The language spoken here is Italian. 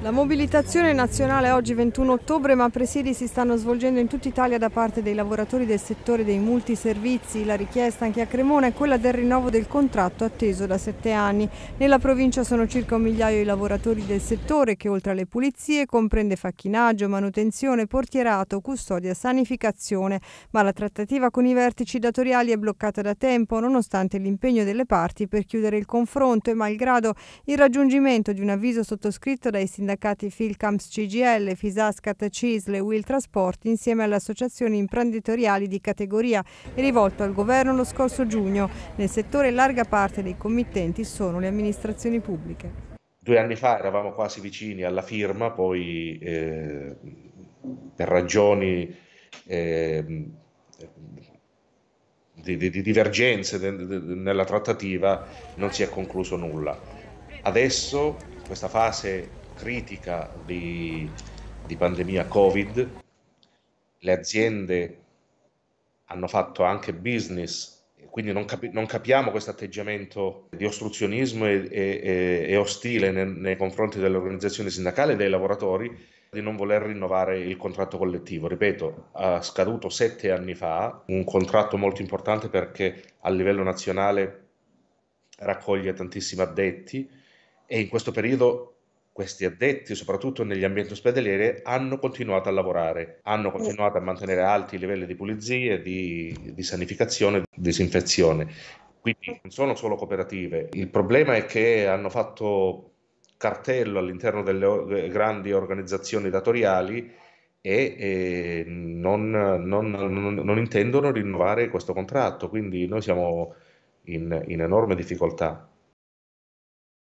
La mobilitazione nazionale oggi 21 ottobre, ma presidi si stanno svolgendo in tutta Italia da parte dei lavoratori del settore dei multiservizi. La richiesta anche a Cremona è quella del rinnovo del contratto atteso da sette anni. Nella provincia sono circa un migliaio i lavoratori del settore che oltre alle pulizie comprende facchinaggio, manutenzione, portierato, custodia, sanificazione. Ma la trattativa con i vertici datoriali è bloccata da tempo nonostante l'impegno delle parti per chiudere il confronto e malgrado il raggiungimento di un avviso sottoscritto dai sindacati sindacati Filcamps CGL, Fisascat Cisle, Will Trasporti insieme alle associazioni imprenditoriali di categoria e rivolto al governo lo scorso giugno. Nel settore larga parte dei committenti sono le amministrazioni pubbliche. Due anni fa eravamo quasi vicini alla firma, poi eh, per ragioni eh, di, di, di, divergenze nella trattativa non si è concluso nulla. Adesso questa fase critica di, di pandemia Covid, le aziende hanno fatto anche business quindi non, capi- non, capiamo questo atteggiamento di ostruzionismo e, e, e ostile ne- nei confronti dell'organizzazione sindacale e dei lavoratori di non voler rinnovare il contratto collettivo. Ripeto, ha scaduto sette anni fa un contratto molto importante perché a livello nazionale raccoglie tantissimi addetti e in questo periodo questi addetti, soprattutto negli ambienti ospedalieri, hanno continuato a lavorare, hanno continuato a mantenere alti livelli di pulizia, di, di sanificazione, di disinfezione. Quindi non sono solo cooperative. Il problema è che hanno fatto cartello all'interno delle eh, grandi organizzazioni datoriali e, e eh, non, non, non, non, intendono rinnovare questo contratto. Quindi noi siamo in, in enorme difficoltà.